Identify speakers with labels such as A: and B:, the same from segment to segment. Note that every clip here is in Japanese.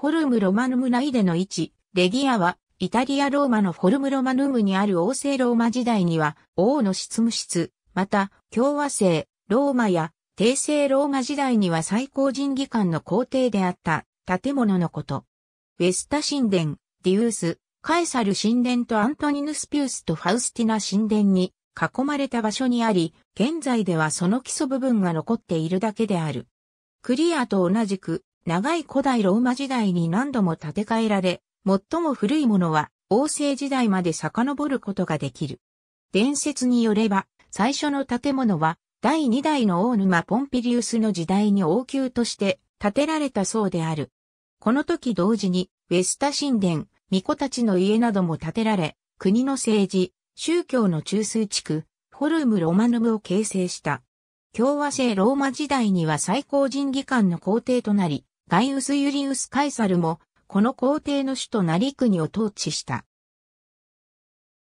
A: フォルムロマヌム内での位置、レギアは、イタリア・ローマのフォルムロマヌムにある王政ローマ時代には、王の執務室、また、共和制、ローマや、帝政ローマ時代には最高人技官の皇帝であった建物のこと。ウェスタ神殿、ディウス、カエサル神殿とアントニヌスピウスとファウスティナ神殿に囲まれた場所にあり、現在ではその基礎部分が残っているだけである。クリアと同じく長い古代ローマ時代に何度も建て替えられ、最も古いものは、王政時代まで遡ることができる。伝説によれば、最初の建物は、第2代の大沼ポンピリウスの時代に王宮として建てられたそうである。この時同時に、ウェスタ神殿、巫女たちの家なども建てられ、国の政治、宗教の中枢地区、フォルム・ロマヌムを形成した。共和制ローマ時代には最高人議官の皇帝となり、ガイウス・ユリウス・カイサルも、この皇帝の首都なり国を統治した。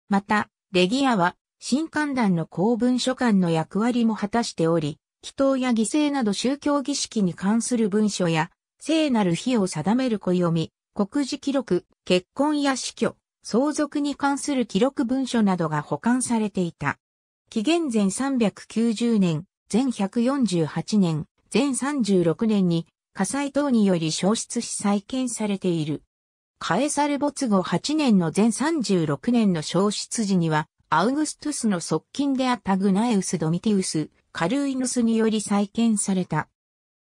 A: また、レギアは、新官団の公文書館の役割も果たしており、祈祷や犠牲など宗教儀式に関する文書や、聖なる日を定める読み、国事記録、結婚や死去、相続に関する記録文書などが保管されていた。紀元前390年、前148年、前36年に火災等により消失し再建されている。カエサル没後8年の全36年の消失時には、アウグストゥスの側近であったグナエウス・ドミティウス、カルイヌスにより再建された。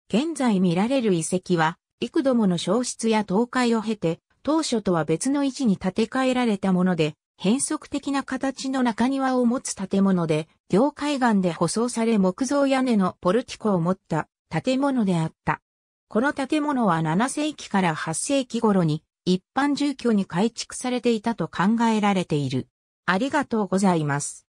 A: 現在見られる遺跡は、幾度もの消失や倒壊を経て、当初とは別の位置に建て替えられたもので、変則的な形の中庭を持つ建物で、業海岸で舗装され木造屋根のポルティコを持った建物であった。この建物は7世紀から8世紀頃に一般住居に改築されていたと考えられている。ありがとうございます。